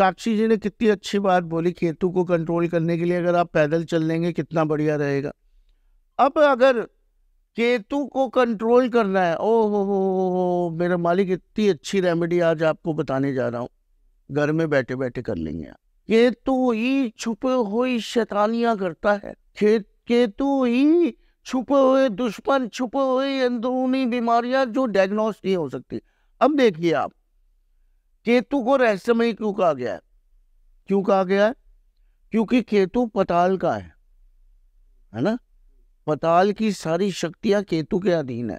साक्षी जी ने कितनी अच्छी बात बोली केतु को कंट्रोल करने के लिए अगर आप पैदल चल लेंगे कितना बढ़िया रहेगा अब अगर केतु को कंट्रोल करना है ओ हो हो हो मेरा मालिक इतनी अच्छी रेमेडी आज आपको बताने जा रहा हूँ घर में बैठे बैठे कर लेंगे आप केतु ही छुपे हुई शैतानियां करता है खेत केतु ही छुपे हुए दुश्मन छुपे हुए अंदरूनी बीमारियां जो डायग्नोस नहीं हो सकती अब देखिए आप केतु को रहस्यमय क्यों कहा गया है क्यों कहा गया है क्योंकि केतु पताल का है है ना पताल की सारी शक्तियां केतु के अधीन है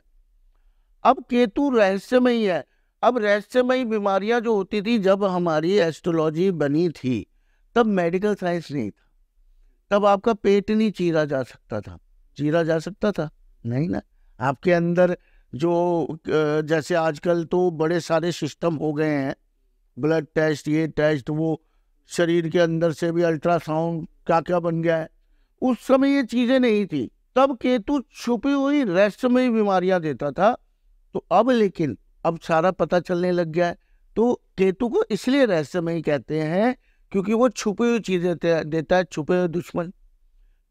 अब केतु रहस्यमय है अब रहस्यमय बीमारियां जो होती थी जब हमारी एस्ट्रोलॉजी बनी थी तब मेडिकल साइंस नहीं था तब आपका पेट नहीं चीरा जा सकता था चीरा जा सकता था नहीं ना आपके अंदर जो जैसे आजकल तो बड़े सारे सिस्टम हो गए हैं ब्लड टेस्ट ये टेस्ट वो शरीर के अंदर से भी अल्ट्रासाउंड क्या क्या बन गया है उस समय ये चीज़ें नहीं थी तब केतु छुपी हुई रेस्ट में ही बीमारियां देता था तो अब लेकिन अब सारा पता चलने लग गया है तो केतु को इसलिए रहस्य में ही कहते हैं क्योंकि वो छुपी हुई चीज़ें देता है छुपे हुए दुश्मन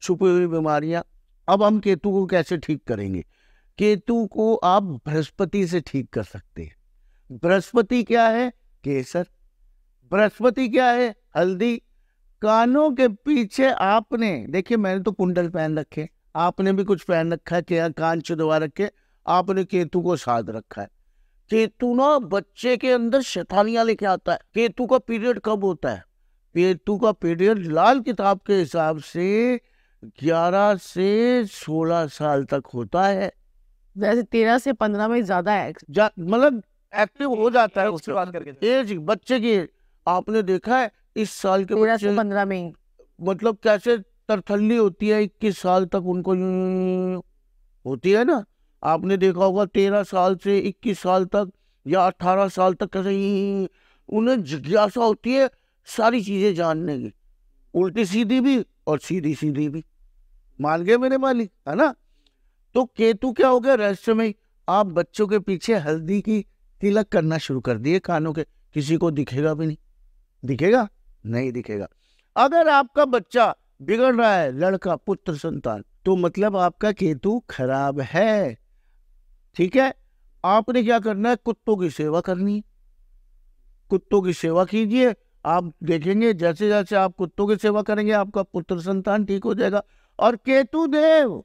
छुपी हुई बीमारियां अब हम केतु को कैसे ठीक करेंगे केतु को आप बृहस्पति से ठीक कर सकते हैं बृहस्पति क्या है केसर बृहस्पति क्या है हल्दी कानों के पीछे आपने देखिए मैंने तो कुंडल पहन रखे आपने भी कुछ पहन रखा है क्या हाँ, कान चुदवा रखे आपने केतु को साध रखा है केतु ना बच्चे के अंदर शैतानियां लेके आता है केतु का पीरियड कब होता है केतु का पीरियड लाल किताब के हिसाब से 11 से 16 साल तक होता है वैसे 13 से 15 में ज्यादा है मतलब एक्टिव हो जाता है उसके बाद करके एज बच्चे की आपने देखा है इस साल के बच्चे पंद्रह में मतलब कैसे तरथल्ली होती है इक्कीस साल तक उनको होती है ना आपने देखा होगा तेरह साल से इक्कीस साल तक या अठारह साल तक कैसे उन्हें जिज्ञासा होती है सारी चीजें जानने की उल्टी सीधी भी और सीधी सीधी भी मान गए मेरे मालिक है ना तो केतु क्या हो गया रहस्यमय आप बच्चों के पीछे हल्दी की तिलक करना शुरू कर दिए कानों के किसी को दिखेगा भी नहीं दिखेगा नहीं दिखेगा अगर आपका बच्चा बिगड़ रहा है लड़का पुत्र संतान तो मतलब आपका केतु खराब है ठीक है आपने क्या करना है कुत्तों की सेवा करनी है कुत्तों की सेवा कीजिए आप देखेंगे जैसे जैसे आप कुत्तों की सेवा करेंगे आपका पुत्र संतान ठीक हो जाएगा और केतु देव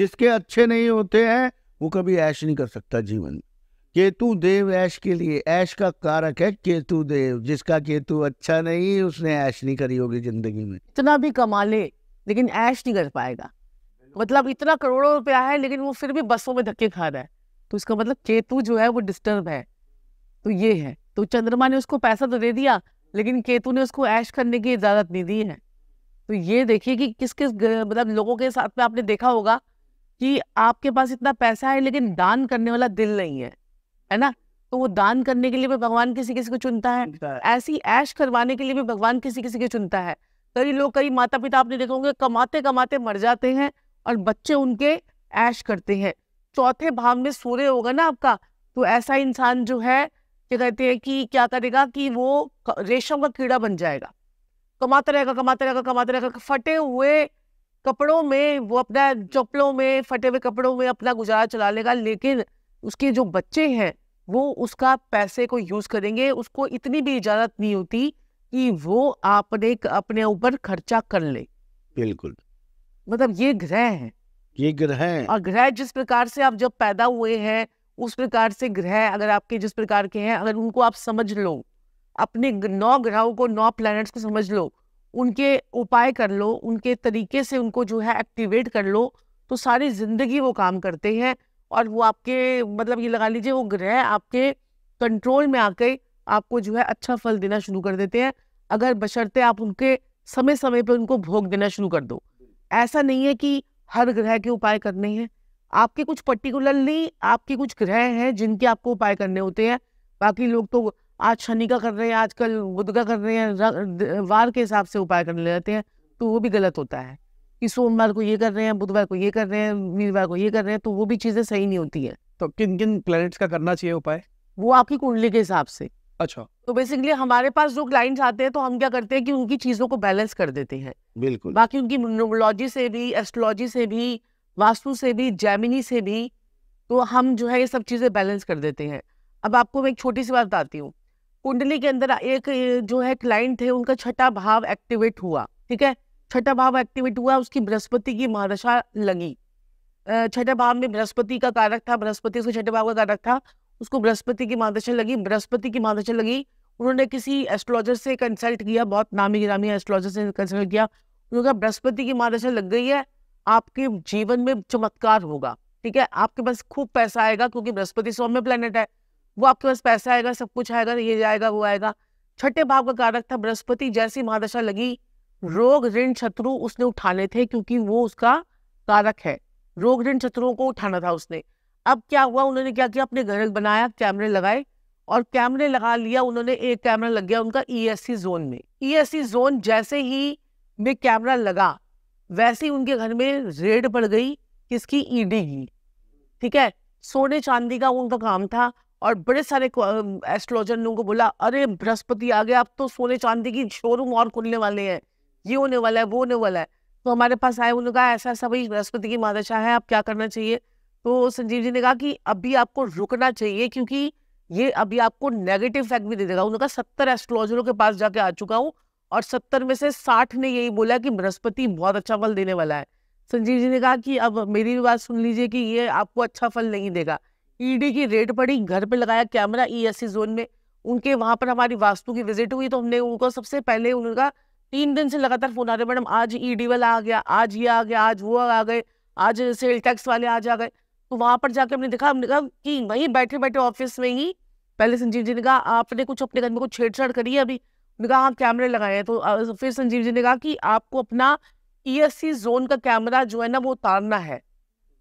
जिसके अच्छे नहीं होते हैं वो कभी ऐश नहीं कर सकता जीवन में केतु देव ऐश के लिए ऐश का कारक है केतु देव जिसका केतु अच्छा नहीं उसने ऐश नहीं करी होगी जिंदगी में इतना भी कमा ले लेकिन ऐश नहीं कर पाएगा मतलब इतना करोड़ों रुपया है लेकिन वो फिर भी बसों में धक्के खा रहा है तो इसका मतलब केतु जो है वो डिस्टर्ब है तो ये है तो चंद्रमा ने उसको पैसा तो दे दिया लेकिन केतु ने उसको ऐश करने की इजाजत नहीं दी है तो ये देखिए कि किस किस मतलब लोगों के साथ में आपने देखा होगा कि आपके पास इतना पैसा है लेकिन दान करने वाला दिल नहीं है है ना तो वो दान करने के लिए भी भगवान किसी किसी को चुनता है ऐसी ऐश करवाने के लिए भी भगवान किसी किसी को चुनता है कई लोग कई माता पिता आपने देखा होंगे कमाते कमाते मर जाते हैं और बच्चे उनके ऐश करते हैं चौथे भाव में सूर्य होगा ना आपका तो ऐसा इंसान जो है क्या कहते हैं कि क्या करेगा कि वो रेशम का कीड़ा बन जाएगा कमाता रहेगा कमाता रहेगा कमाता रहेगा फटे हुए कपड़ों में वो अपना चप्पलों में फटे हुए कपड़ों में अपना गुजारा चला लेगा लेकिन उसके जो बच्चे हैं वो उसका पैसे को यूज करेंगे उसको इतनी भी इजाजत नहीं होती कि वो आपने अपने ऊपर खर्चा कर ले बिल्कुल मतलब ये ग्रह है ये ग्रह और ग्रह जिस प्रकार से आप जब पैदा हुए हैं उस प्रकार से ग्रह अगर आपके जिस प्रकार के हैं अगर उनको आप समझ लो अपने नौ ग्रहों को नौ प्लैनेट्स को समझ लो उनके उपाय कर लो उनके तरीके से उनको जो है एक्टिवेट कर लो तो सारी जिंदगी वो काम करते हैं और वो आपके मतलब ये लगा लीजिए वो ग्रह आपके कंट्रोल में आके आपको जो है अच्छा फल देना शुरू कर देते हैं अगर बशर्ते आप उनके समय समय पर उनको भोग देना शुरू कर दो ऐसा नहीं है कि हर ग्रह के उपाय करने हैं आपके कुछ पर्टिकुलरली आपके कुछ ग्रह हैं जिनके आपको उपाय करने होते हैं बाकी लोग तो आज शनि का कर रहे हैं आजकल बुध का कर रहे हैं वार के हिसाब से उपाय करने लेते हैं तो वो भी गलत होता है कि सोमवार को ये कर रहे हैं बुधवार को ये कर रहे हैं वीरवार को ये कर रहे हैं तो वो भी चीजें सही नहीं होती है तो किन किन प्लैनेट्स का करना चाहिए उपाय वो आपकी कुंडली के हिसाब से अच्छा तो बेसिकली हमारे पास जो क्लाइंट्स आते हैं तो हम क्या करते हैं कि उनकी चीजों को बैलेंस कर देते हैं बिल्कुल बाकी उनकी न्यूमोलॉजी से भी एस्ट्रोलॉजी से भी वास्तु से भी जैमिनी से भी तो हम जो है ये सब चीजें बैलेंस कर देते हैं अब आपको मैं एक छोटी सी बात बताती हूँ कुंडली के अंदर एक जो है क्लाइंट थे उनका छठा भाव एक्टिवेट हुआ ठीक है छठा भाव एक्टिवेट हुआ उसकी बृहस्पति की महादशा लगी छठे भाव में बृहस्पति का कारक था बृहस्पति उसके छठे भाव का कारक था उसको बृहस्पति की महादशा लगी बृहस्पति की महादशा लगी उन्होंने किसी एस्ट्रोलॉजर से कंसल्ट किया बहुत नामी गिरामी एस्ट्रोलॉजर से कंसल्ट किया उन्होंने कहा बृहस्पति की महादशा लग गई है आपके जीवन में चमत्कार होगा ठीक है आपके पास खूब पैसा आएगा क्योंकि बृहस्पति सौम्य प्लेनेट है वो आपके पास पैसा आएगा सब कुछ आएगा ये आएगा वो आएगा छठे भाव का कारक था बृहस्पति जैसी महादशा लगी रोग ऋण शत्रु उसने उठाने थे क्योंकि वो उसका कारक है रोग ऋण शत्रुओं को उठाना था उसने अब क्या हुआ उन्होंने क्या किया अपने घर बनाया कैमरे लगाए और कैमरे लगा लिया उन्होंने एक कैमरा लग गया उनका ईएससी e जोन में ईएससी e जोन जैसे ही में कैमरा लगा वैसे ही उनके घर में रेड पड़ गई किसकी ईडी e की ठीक है सोने चांदी का उनका काम था और बड़े सारे एस्ट्रोलॉजर ने उनको बोला अरे बृहस्पति आ गया अब तो सोने चांदी की शोरूम और खुलने वाले हैं ये होने वाला है वो होने वाला है तो हमारे पास आए उन्होंने कहा ऐसा ऐसा भाई बृहस्पति की मादशा है आप क्या करना चाहिए तो संजीव जी ने कहा कि अभी आपको रुकना चाहिए क्योंकि ये अभी आपको नेगेटिव इफेक्ट भी दे देगा उन्होंने कहा सत्तर एस्ट्रोलॉजरों के पास जाके आ चुका हूँ और सत्तर में से साठ ने यही बोला कि बृहस्पति बहुत अच्छा फल देने वाला है संजीव जी ने कहा कि अब मेरी भी बात सुन लीजिए कि ये आपको अच्छा फल नहीं देगा ईडी e की रेट पड़ी घर पे लगाया कैमरा ईएससी जोन में उनके वहां पर हमारी वास्तु की विजिट हुई तो हमने उनको सबसे पहले उनका तीन दिन से लगातार फोन आ रहे मैडम आज ईडी e वाला आ गया आज ये आ गया आज वो आ गए आज सेल टैक्स वाले आज आ गए तो वहां पर जाके हमने देखा हमने कहा कि वहीं बैठे बैठे ऑफिस में ही पहले संजीव जी ने कहा आपने कुछ अपने घर में कुछ छेड़छाड़ करी है अभी कहा हाँ कैमरे लगाए हैं तो फिर संजीव जी ने कहा कि आपको अपना ईएससी e जोन का कैमरा जो है ना वो उतारना है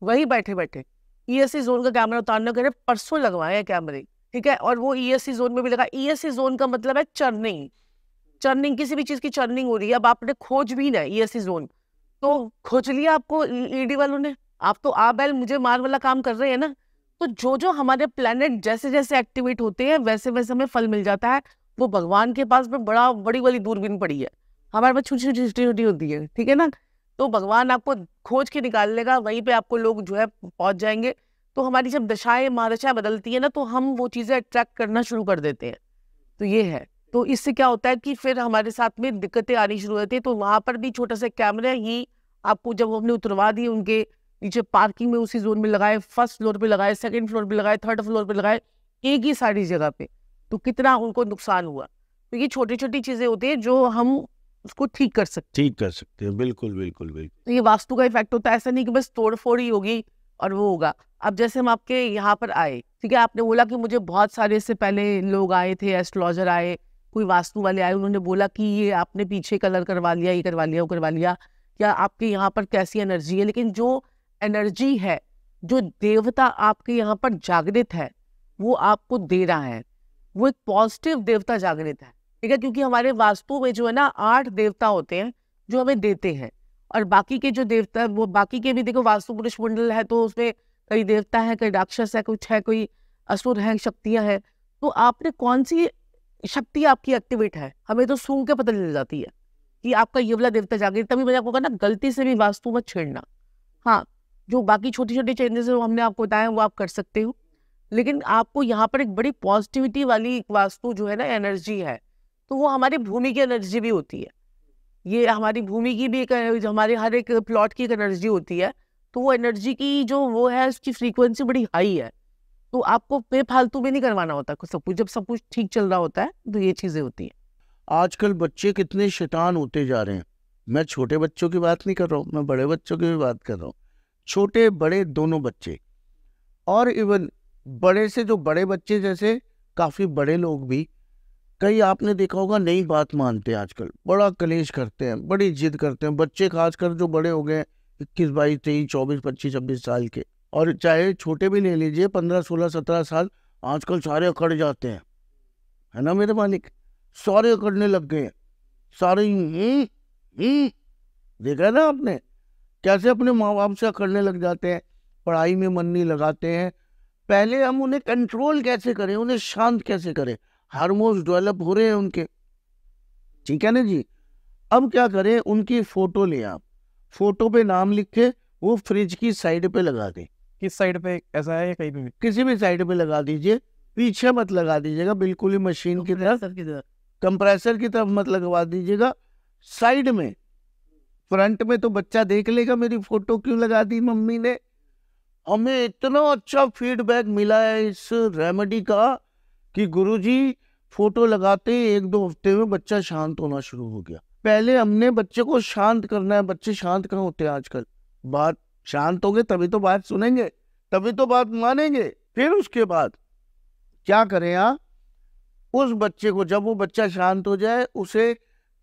वही बैठे बैठे ईएससी e जोन का कैमरा उतारना कह रहे परसों लगवाए कैमरे ठीक है और वो ईएससी जोन में भी लगा ईएससी जोन का मतलब है चरनी चर्निंग किसी भी चीज की चर्निंग हो रही है अब आपने खोज भी ना ईएससी जोन तो हम्म। खोज लिया आपको ईडी वालों ने आप तो आ बैल मुझे मार वाला काम कर रहे हैं ना तो जो जो हमारे प्लेनेट जैसे जैसे एक्टिवेट होते हैं वैसे वैसे हमें फल मिल जाता है वो भगवान के पास में बड़ा बड़ी वाली दूरबीन पड़ी है हमारे पास छोटी छोटी छोटी छोटी होती है ठीक है ना तो भगवान आपको खोज के निकाल लेगा वहीं पे आपको लोग जो है पहुंच जाएंगे तो हमारी जब दशाएं महादशाएं बदलती है ना तो हम वो चीज़ें अट्रैक्ट करना शुरू कर देते हैं तो ये है तो इससे क्या होता है कि फिर हमारे साथ में दिक्कतें आनी शुरू होती है तो वहां पर भी छोटा सा कैमरा ही आपको जब हमने उतरवा दिए उनके नीचे पार्किंग में उसी जोन में लगाए फर्स्ट फ्लोर पे लगाए सेकंड फ्लोर पे लगाए थर्ड फ्लोर पे लगाए एक ही सारी जगह पे तो कितना उनको नुकसान हुआ तो ये छोटी छोटी चीजें होती है जो हम उसको ठीक कर सकते ठीक कर सकते हैं बिल्कुल बिल्कुल बिल्कुल तो ये वास्तु का इफेक्ट होता है ऐसा नहीं कि बस तोड़ फोड़ ही होगी और वो होगा अब जैसे हम आपके यहाँ पर आए ठीक है आपने बोला कि मुझे बहुत सारे से पहले लोग आए थे एस्ट्रोलॉजर आए कोई वास्तु वाले आए उन्होंने बोला कि ये आपने पीछे कलर करवा लिया ये करवा लिया वो करवा लिया या आपके यहाँ पर कैसी एनर्जी है लेकिन जो एनर्जी है जो देवता आपके यहाँ पर जागृत है वो आपको दे रहा है वो एक पॉजिटिव देवता जागृत है ठीक है क्योंकि हमारे वास्तु में जो है ना आठ देवता होते हैं जो हमें देते हैं और बाकी के जो देवता वो बाकी के भी देखो वास्तु पुरुष मंडल है तो उसमें कई देवता है कई राक्षस है कुछ है कोई असुर है शक्तियां हैं तो आपने कौन सी शक्ति आपकी एक्टिवेट है हमें तो सूंघ के पता चल जाती है कि आपका ये वाला देवता जागे तभी मैंने आपको कहा ना गलती से भी वास्तु मत छेड़ना हाँ जो बाकी छोटे छोटे चेंजेस वो हमने आपको बताया वो आप कर सकते हो लेकिन आपको यहाँ पर एक बड़ी पॉजिटिविटी वाली एक वास्तु जो है ना एनर्जी है तो वो हमारी भूमि की एनर्जी भी होती है ये हमारी भूमि की भी एक हमारे हर एक प्लॉट की एक एनर्जी होती है तो वो एनर्जी की जो वो है उसकी फ्रीक्वेंसी बड़ी हाई है तो आपको बेफालतू भी नहीं करवाना होता सब कुछ जब सब कुछ ठीक चल रहा होता है तो ये चीज़ें होती हैं आजकल बच्चे कितने शैतान होते जा रहे हैं मैं छोटे बच्चों की बात नहीं कर रहा हूँ मैं बड़े बच्चों की भी बात कर रहा हूँ छोटे बड़े दोनों बच्चे और इवन बड़े से जो बड़े बच्चे जैसे काफ़ी बड़े लोग भी कई आपने देखा होगा नई बात मानते हैं आजकल बड़ा कलेश करते हैं बड़ी जिद करते हैं बच्चे खासकर जो बड़े हो गए इक्कीस बाईस तेईस चौबीस पच्चीस छब्बीस साल के और चाहे छोटे भी ले लीजिए पंद्रह सोलह सत्रह साल आजकल सारे अकड़ जाते हैं है ना मेरे मालिक सारे अकड़ने लग गए सारे ही ही देखा है ना आपने कैसे अपने माँ बाप से अकड़ने लग जाते हैं पढ़ाई में मन नहीं लगाते हैं पहले हम उन्हें कंट्रोल कैसे करें उन्हें शांत कैसे करें हारमोन्स डेवलप हो रहे हैं उनके ठीक है ना जी अब क्या करें उनकी फ़ोटो लें आप फोटो पे नाम लिख के वो फ्रिज की साइड पे लगा दें किस साइड पे ऐसा है या कहीं पे भी किसी भी साइड पे लगा दीजिए पीछे मत लगा दीजिएगा बिल्कुल ही मशीन की तरह कंप्रेसर की तरफ मत लगवा दीजिएगा साइड में फ्रंट में तो बच्चा देख लेगा मेरी फोटो क्यों लगा दी मम्मी ने हमें इतना अच्छा फीडबैक मिला है इस रेमेडी का कि गुरुजी फोटो लगाते एक दो हफ्ते में बच्चा शांत होना शुरू हो गया पहले हमने बच्चे को शांत करना है बच्चे शांत कहाँ होते हैं आजकल बात शांत होंगे तभी तो बात सुनेंगे तभी तो बात मानेंगे फिर उसके बाद क्या करें आप उस बच्चे को जब वो बच्चा शांत हो जाए उसे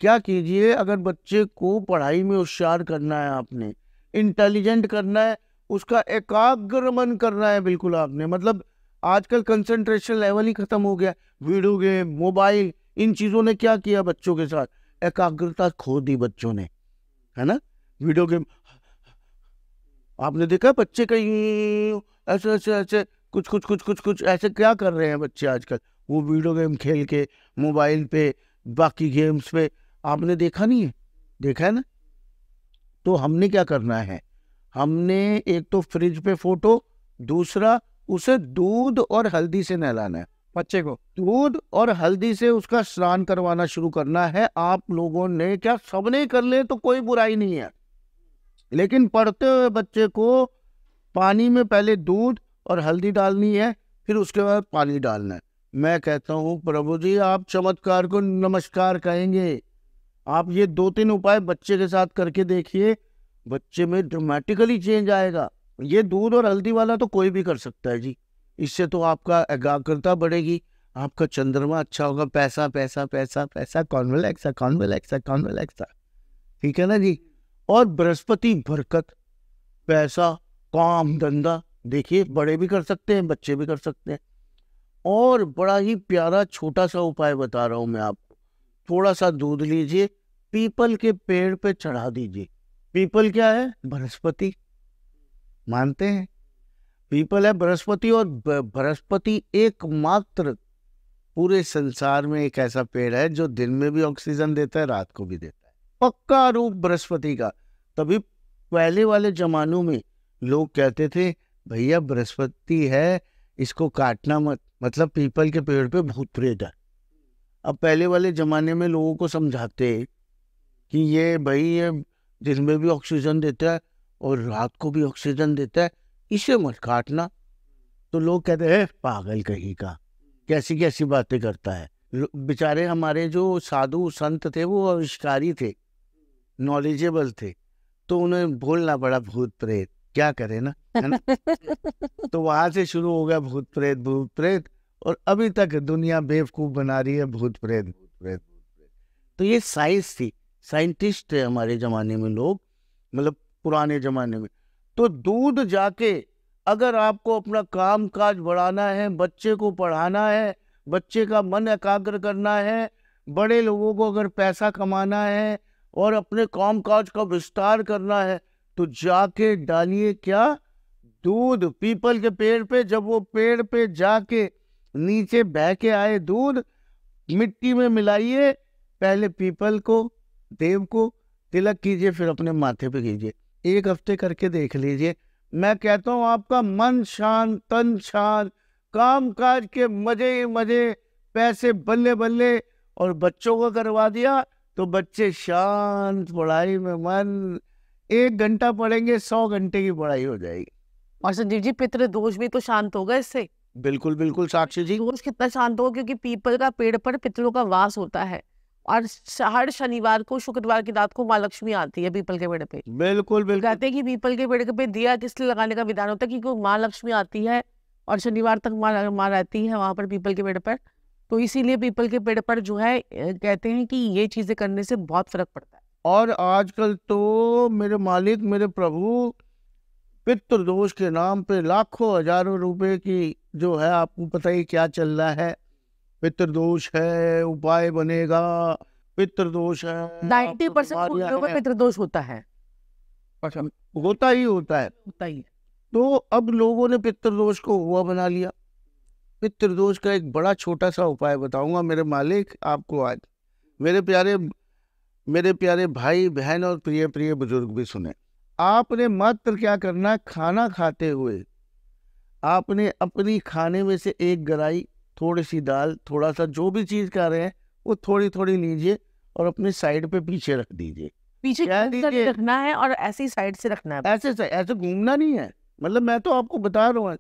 क्या कीजिए अगर बच्चे को पढ़ाई में होशियार करना है आपने इंटेलिजेंट करना है उसका एकाग्र मन करना है बिल्कुल आपने मतलब आजकल कंसंट्रेशन लेवल ही खत्म हो गया वीडियो गेम मोबाइल इन चीज़ों ने क्या किया बच्चों के साथ एकाग्रता खो दी बच्चों ने है ना वीडियो गेम आपने देखा बच्चे कहीं ऐसे ऐसे ऐसे कुछ कुछ कुछ कुछ कुछ ऐसे क्या कर रहे हैं बच्चे आजकल वो वीडियो गेम खेल के मोबाइल पे बाकी गेम्स पे आपने देखा नहीं है देखा है ना तो हमने क्या करना है हमने एक तो फ्रिज पे फोटो दूसरा उसे दूध और हल्दी से नहलाना है बच्चे को दूध और हल्दी से उसका स्नान करवाना शुरू करना है आप लोगों ने क्या सबने कर ले तो कोई बुराई नहीं है लेकिन पढ़ते हुए बच्चे को पानी में पहले दूध और हल्दी डालनी है फिर उसके बाद पानी डालना है मैं कहता हूँ प्रभु जी आप चमत्कार को नमस्कार कहेंगे आप ये दो तीन उपाय बच्चे के साथ करके देखिए बच्चे में ड्रोमेटिकली चेंज आएगा ये दूध और हल्दी वाला तो कोई भी कर सकता है जी इससे तो आपका एकाग्रता बढ़ेगी आपका चंद्रमा अच्छा होगा पैसा पैसा पैसा पैसा कॉन्वेलेक्सा कॉन्वेलेक्सा कॉन्वेलेक्सा ठीक है ना जी और बृहस्पति बरकत पैसा काम धंधा देखिए बड़े भी कर सकते हैं बच्चे भी कर सकते हैं और बड़ा ही प्यारा छोटा सा उपाय बता रहा हूँ मैं आपको थोड़ा सा दूध लीजिए पीपल के पेड़ पे चढ़ा दीजिए पीपल क्या है बृहस्पति मानते हैं पीपल है बृहस्पति और बृहस्पति एकमात्र पूरे संसार में एक ऐसा पेड़ है जो दिन में भी ऑक्सीजन देता है रात को भी देता है पक्का रूप बृहस्पति का तभी पहले वाले जमानों में लोग कहते थे भैया बृहस्पति है इसको काटना मत मतलब पीपल के पेड़ पे भूत प्रेत है अब पहले वाले जमाने में लोगों को समझाते कि ये भाई ये दिन में भी ऑक्सीजन देता है और रात को भी ऑक्सीजन देता है इसे मत काटना तो लोग कहते हैं पागल कहीं का कैसी कैसी बातें करता है बेचारे हमारे जो साधु संत थे वो आविष्कारी थे नॉलेजेबल थे तो उन्हें बोलना पड़ा भूत प्रेत क्या करे ना तो वहां से शुरू हो गया भूत प्रेत भूत प्रेत और अभी तक दुनिया बेवकूफ बना रही है भूत प्रेत भूत प्रेत तो ये साइंस थी साइंटिस्ट थे हमारे जमाने में लोग मतलब पुराने जमाने में तो दूध जाके अगर आपको अपना काम काज बढ़ाना है बच्चे को पढ़ाना है बच्चे का मन एकाग्र करना है बड़े लोगों को अगर पैसा कमाना है और अपने काम काज का विस्तार करना है तो जाके डालिए क्या दूध पीपल के पेड़ पे जब वो पेड़ पे जाके नीचे बह के आए दूध मिट्टी में मिलाइए पहले पीपल को देव को तिलक कीजिए फिर अपने माथे पे कीजिए एक हफ्ते करके देख लीजिए मैं कहता हूँ आपका मन शांत तन शांत काम काज के मजे ही मजे पैसे बल्ले बल्ले और बच्चों को करवा दिया तो बच्चे शांत पढ़ाई में मन एक घंटा पढ़ेंगे सौ घंटे की पढ़ाई हो जाएगी और संजीव जी पितृ दोष भी तो शांत होगा इससे बिल्कुल बिल्कुल साक्षी जी दोष कितना शांत होगा क्योंकि पीपल का पेड़ पर पितरों का वास होता है और हर शनिवार को शुक्रवार की रात को माँ लक्ष्मी आती है पीपल के पेड़ पे बिल्कुल बिल्कुल कहते हैं कि पीपल के पेड़ पे दिया लिए लगाने का विधान होता है क्योंकि माँ लक्ष्मी आती है और शनिवार तक माँ माँ रहती है वहां पर पीपल के पेड़ पर तो इसीलिए पीपल के पेड़ पर जो है कहते हैं कि ये चीज़ें करने से बहुत फर्क पड़ता है और आजकल तो मेरे मालिक मेरे प्रभु पितृ दोष के नाम पे लाखों हजारों रुपए की जो है आपको पता ही क्या चल रहा है पितृ दोष है उपाय बनेगा पितृ दोष है नाइन्टी परसेंट पितृ दोष होता है अच्छा होता ही होता है होता ही तो अब लोगों ने पितृ दोष को हुआ बना लिया पितृदोष का एक बड़ा छोटा सा उपाय बताऊंगा मेरे मालिक आपको आज मेरे प्यारे मेरे प्यारे भाई बहन और प्रिय प्रिय बुजुर्ग भी सुने आपने मात्र क्या करना खाना खाते हुए आपने अपनी खाने में से एक गराई थोड़ी सी दाल थोड़ा सा जो भी चीज़ खा रहे हैं वो थोड़ी थोड़ी लीजिए और अपने साइड पे पीछे रख दीजिए पीछे रखना है और ऐसे ही साइड से रखना है ऐसे ऐसे घूमना नहीं है मतलब मैं तो आपको बता रहा हूँ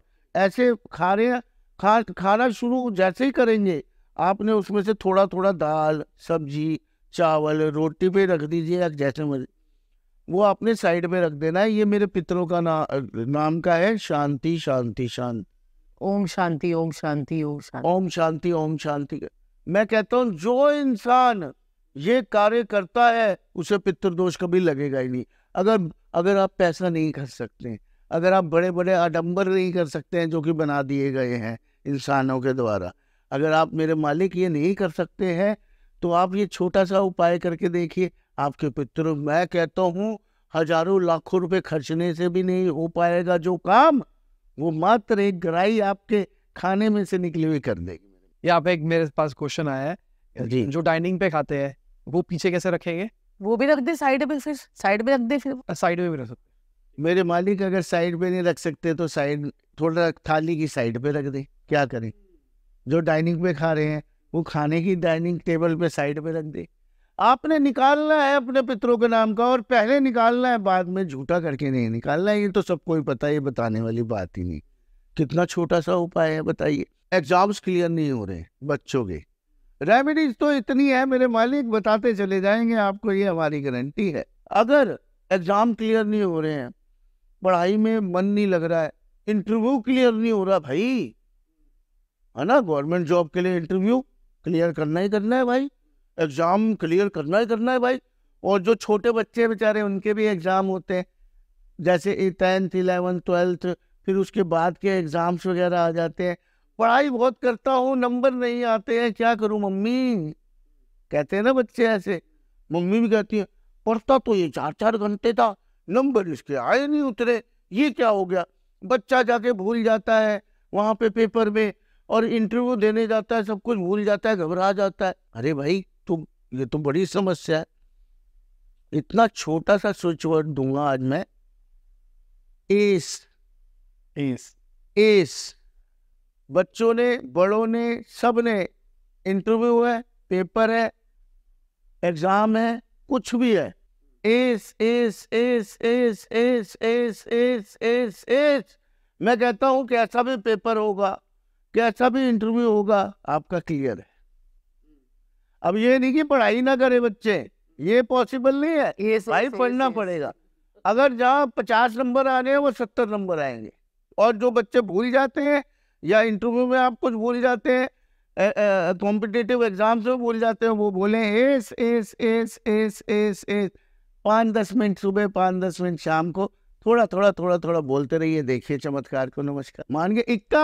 ऐसे खा रहे हैं खा खाना शुरू जैसे ही करेंगे आपने उसमें से थोड़ा थोड़ा दाल सब्जी चावल रोटी पे रख दीजिए या जैसे मर्जी वो अपने साइड पे रख देना है ये मेरे पितरों का ना, नाम का है शांति शांति शांति ओम शांति ओम शांति ओम शांति ओम शांति ओम शांति मैं कहता हूँ जो इंसान ये कार्य करता है उसे पितृदोष कभी लगेगा ही नहीं अगर अगर आप पैसा नहीं खर्च सकते हैं अगर आप बड़े बड़े आडम्बर नहीं कर सकते हैं जो कि बना दिए गए हैं इंसानों के द्वारा अगर आप मेरे मालिक ये नहीं कर सकते हैं तो आप ये छोटा सा उपाय करके देखिए आपके पितृ मैं कहता हूँ हजारों लाखों रुपए खर्चने से भी नहीं हो पाएगा जो काम वो मात्र एक ग्राई आपके खाने में से निकली हुई कर देगी या आप एक मेरे पास क्वेश्चन आया है जी जो डाइनिंग पे खाते हैं वो पीछे कैसे रखेंगे वो भी रख दे साइड में फिर साइड में रख दे फिर साइड में भी रख सकते मेरे मालिक अगर साइड पे नहीं रख सकते तो साइड थोड़ा थाली की साइड पे रख दे क्या करें जो डाइनिंग पे खा रहे हैं वो खाने की डाइनिंग टेबल पे साइड पे रख दे आपने निकालना है अपने पितरों के नाम का और पहले निकालना है बाद में झूठा करके नहीं निकालना है ये तो सबको ही पता है बताने वाली बात ही नहीं कितना छोटा सा उपाय है बताइए एग्जाम्स क्लियर नहीं हो रहे बच्चों के रेमेडीज तो इतनी है मेरे मालिक बताते चले जाएंगे आपको ये हमारी गारंटी है अगर एग्जाम क्लियर नहीं हो रहे हैं पढ़ाई में मन नहीं लग रहा है इंटरव्यू क्लियर नहीं हो रहा भाई है ना गवर्नमेंट जॉब के लिए इंटरव्यू क्लियर करना ही करना है भाई एग्जाम क्लियर करना ही करना है भाई और जो छोटे बच्चे बेचारे उनके भी एग्जाम होते हैं जैसे टेंथ इलेवेंथ ट्वेल्थ फिर उसके बाद के एग्जाम्स वगैरह आ जाते हैं पढ़ाई बहुत करता हूँ नंबर नहीं आते हैं क्या करूँ मम्मी कहते हैं ना बच्चे ऐसे मम्मी भी कहती है पढ़ता तो ये चार चार घंटे था नंबर इसके आए नहीं उतरे ये क्या हो गया बच्चा जाके भूल जाता है वहाँ पे पेपर में और इंटरव्यू देने जाता है सब कुछ भूल जाता है घबरा जाता है अरे भाई तुम ये तो बड़ी समस्या है इतना छोटा सा स्विच वर्ड दूंगा आज मैं एस एस एस बच्चों ने बड़ों ने सब ने इंटरव्यू है पेपर है एग्जाम है कुछ भी है इस इस इस इस इस इस इस इस इस मैं कहता हूं कि ऐसा भी पेपर होगा कि ऐसा भी इंटरव्यू होगा आपका क्लियर है अब ये नहीं कि पढ़ाई ना करे बच्चे ये पॉसिबल नहीं है ये भाई पढ़ना पड़ेगा अगर जहाँ पचास नंबर आ रहे हैं वो सत्तर नंबर आएंगे और जो बच्चे भूल जाते हैं या इंटरव्यू में आप कुछ भूल जाते हैं कॉम्पिटेटिव एग्जाम्स में भूल जाते हैं वो बोले एस एस एस एस एस एस पाँच दस मिनट सुबह पाँच दस मिनट शाम को थोड़ा थोड़ा थोड़ा थोड़ा बोलते रहिए देखिए चमत्कार को नमस्कार मान गए इक्का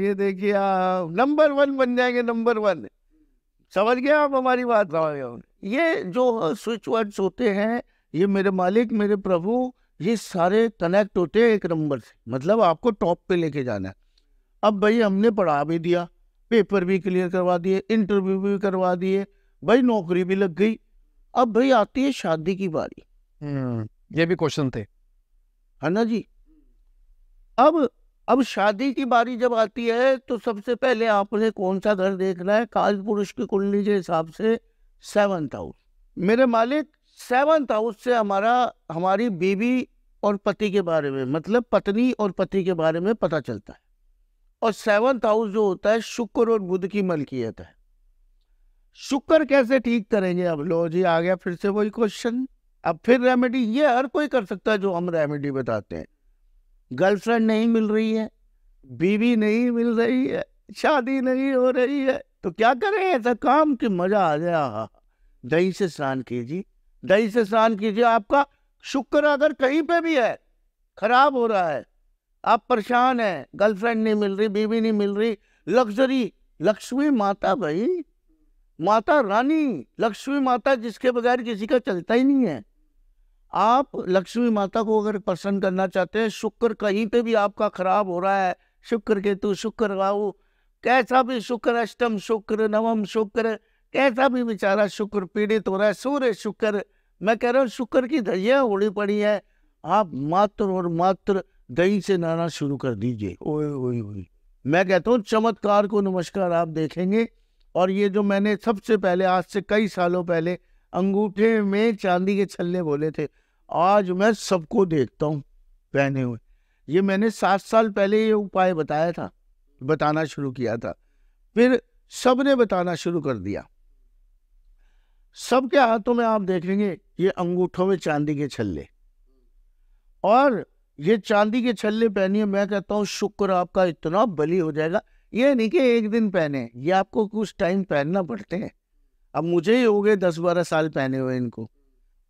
ये देखिए आप नंबर वन बन जाएंगे नंबर वन समझ गए आप हमारी बात ये जो स्विच वर्ड्स होते हैं ये मेरे मालिक मेरे प्रभु ये सारे कनेक्ट होते हैं एक नंबर से मतलब आपको टॉप पे लेके जाना है अब भाई हमने पढ़ा भी दिया पेपर भी क्लियर करवा दिए इंटरव्यू भी करवा दिए भाई नौकरी भी लग गई अब भाई आती है शादी की बारी हम्म, ये भी क्वेश्चन थे है ना जी अब अब शादी की बारी जब आती है तो सबसे पहले आपने कौन सा घर देखना है काल पुरुष की कुंडली के हिसाब से सेवंथ हाउस मेरे मालिक सेवंथ हाउस से हमारा हमारी बीवी और पति के बारे में मतलब पत्नी और पति के बारे में पता चलता है और सेवंथ हाउस जो होता है शुक्र और बुध की मलकियत है शुक्र कैसे ठीक करेंगे अब लो जी आ गया फिर से वही क्वेश्चन अब फिर रेमेडी ये हर कोई कर सकता है जो हम रेमेडी बताते हैं गर्लफ्रेंड नहीं मिल रही है बीवी नहीं मिल रही है शादी नहीं हो रही है तो क्या करें ऐसा काम कि मजा आ जाए दही से स्नान कीजिए दही से स्नान कीजिए आपका शुक्र अगर कहीं पे भी है खराब हो रहा है आप परेशान है गर्लफ्रेंड नहीं मिल रही बीवी नहीं मिल रही लग्जरी लक्ष्मी माता भाई माता रानी लक्ष्मी माता जिसके बगैर किसी का चलता ही नहीं है आप लक्ष्मी माता को अगर प्रसन्न करना चाहते हैं शुक्र कहीं पे भी आपका खराब हो रहा है शुक्र केतु शुक्र राहु कैसा भी शुक्र अष्टम शुक्र नवम शुक्र कैसा भी बेचारा शुक्र पीड़ित हो रहा है सूर्य शुक्र मैं कह रहा हूँ शुक्र की धैया उड़ी पड़ी है आप मात्र और मात्र दही से नाना शुरू कर दीजिए ओए ओए ओए मैं कहता हूँ चमत्कार को नमस्कार आप देखेंगे और ये जो मैंने सबसे पहले आज से कई सालों पहले अंगूठे में चांदी के छल्ले बोले थे आज मैं सबको देखता हूँ पहने हुए ये मैंने सात साल पहले ये उपाय बताया था बताना शुरू किया था फिर सब ने बताना शुरू कर दिया सबके हाथों में आप देखेंगे ये अंगूठों में चांदी के छल्ले और ये चांदी के छल्ले पहनिए मैं कहता हूँ शुक्र आपका इतना बली हो जाएगा ये नहीं कि एक दिन पहने ये आपको कुछ टाइम पहनना पड़ते हैं अब मुझे ही हो गए दस बारह साल पहने हुए इनको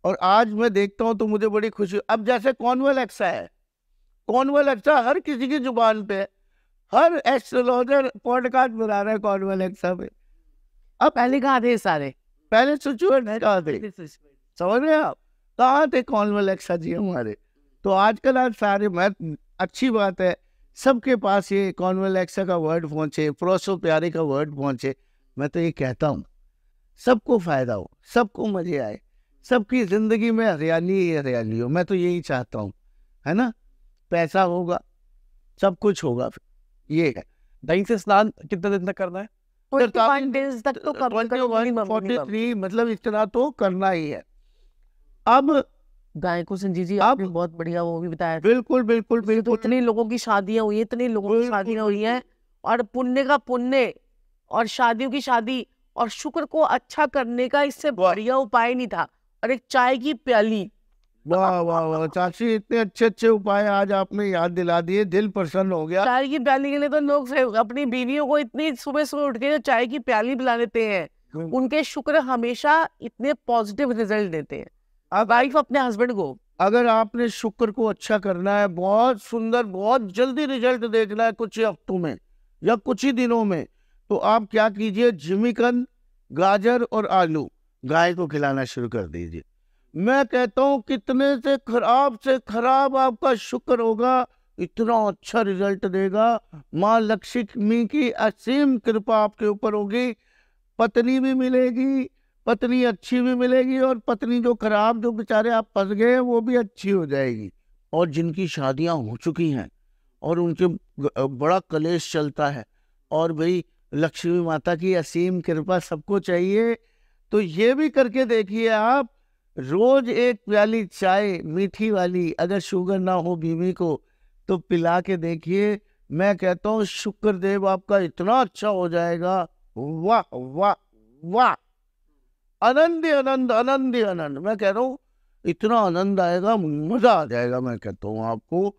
और आज मैं देखता हूँ तो मुझे बड़ी खुशी अब जैसे कॉनवेल एक्सा है कॉनवेल एक्सा हर किसी की जुबान पे हर एस्ट्रोलॉजर पॉडकास्ट बना रहा है कॉनवेल एक्सा पे अब पहले कहा थे सारे पहले सिचुएशन थे समझ रहे आप कहाँ थे कॉनवेल एक्सा जी हमारे तो आजकल आज सारे मैं अच्छी बात है सबके पास ये कॉन्वेलेक्सा का वर्ड पहुंचे प्रोसो प्यारे का वर्ड पहुंचे मैं तो ये कहता हूँ सबको फायदा हो सबको मजे आए सबकी जिंदगी में हरियाली ही हरियाली हो मैं तो यही चाहता हूँ है ना पैसा होगा सब कुछ होगा फिर ये है दही से स्नान कितने दिन तक करना है तो तो तक तो मतलब इतना तो करना ही है अब गायकों से जी जी आप बहुत बढ़िया वो भी बताया बिल्कुल बिल्कुल तो बिल्कुल इतने लोगों की शादियां हुई है इतने लोगों की शादियां हुई है और पुण्य का पुण्य और शादियों की शादी और शुक्र को अच्छा करने का इससे बढ़िया उपाय नहीं था और एक चाय की प्याली तो वाह वाह वाह चाची इतने अच्छे अच्छे उपाय आज आपने याद दिला दिए दिल प्रसन्न हो गया चाय की प्याली के लिए तो लोग अपनी बीवियों को इतनी सुबह सुबह उठ के चाय की प्याली पिला देते हैं उनके शुक्र हमेशा इतने पॉजिटिव रिजल्ट देते हैं वाइफ अपने हस्बैंड को अगर आपने शुक्र को अच्छा करना है बहुत सुंदर बहुत जल्दी रिजल्ट देखना है कुछ हफ्तों में या कुछ ही दिनों में तो आप क्या कीजिए जिमीकन गाजर और आलू गाय को खिलाना शुरू कर दीजिए मैं कहता हूँ कितने से खराब से खराब आपका शुक्र होगा इतना अच्छा रिजल्ट देगा माँ लक्ष्मी की असीम कृपा आपके ऊपर होगी पत्नी भी मिलेगी पत्नी अच्छी भी मिलेगी और पत्नी जो खराब जो बेचारे आप फंस गए वो भी अच्छी हो जाएगी और जिनकी शादियां हो चुकी हैं और उनके बड़ा कलेश चलता है और भाई लक्ष्मी माता की असीम कृपा सबको चाहिए तो ये भी करके देखिए आप रोज एक प्याली चाय मीठी वाली अगर शुगर ना हो बीवी को तो पिला के देखिए मैं कहता हूँ शुक्रदेव आपका इतना अच्छा हो जाएगा वाह वाह वाह आनंद ही आनंद आनंद ही आनंद मैं कह रहा हूँ इतना आनंद आएगा मज़ा आ जाएगा मैं कहता हूँ आपको